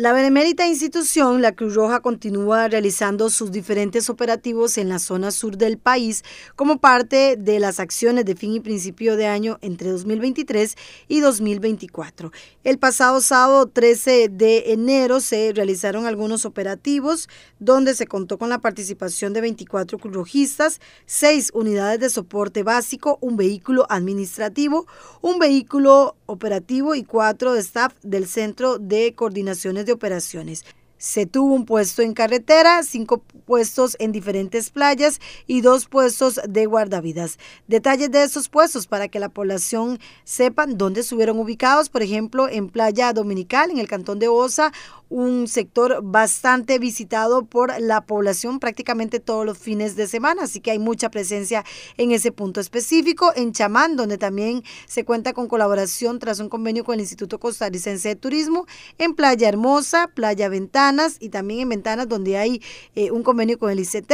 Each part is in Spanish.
La benemérita institución, la Cruz Roja, continúa realizando sus diferentes operativos en la zona sur del país como parte de las acciones de fin y principio de año entre 2023 y 2024. El pasado sábado 13 de enero se realizaron algunos operativos donde se contó con la participación de 24 rojistas 6 unidades de soporte básico, un vehículo administrativo, un vehículo operativo y 4 de staff del Centro de Coordinaciones de operaciones. Se tuvo un puesto en carretera, cinco puestos en diferentes playas y dos puestos de guardavidas. Detalles de esos puestos para que la población sepa dónde estuvieron ubicados, por ejemplo, en Playa Dominical, en el cantón de Osa, un sector bastante visitado por la población prácticamente todos los fines de semana, así que hay mucha presencia en ese punto específico, en Chamán, donde también se cuenta con colaboración tras un convenio con el Instituto Costarricense de Turismo, en Playa Hermosa, Playa Ventana, y también en Ventanas donde hay eh, un convenio con el ICT,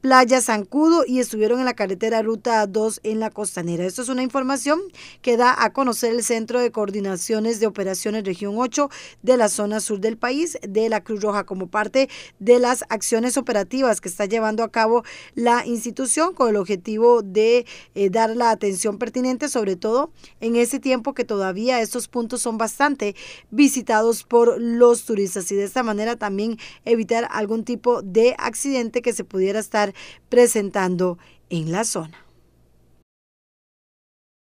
Playa Zancudo y estuvieron en la carretera Ruta 2 en la costanera. Esto es una información que da a conocer el Centro de Coordinaciones de Operaciones Región 8 de la zona sur del país de la Cruz Roja como parte de las acciones operativas que está llevando a cabo la institución con el objetivo de eh, dar la atención pertinente, sobre todo en ese tiempo que todavía estos puntos son bastante visitados por los turistas y de esta manera también evitar algún tipo de accidente que se pudiera estar presentando en la zona.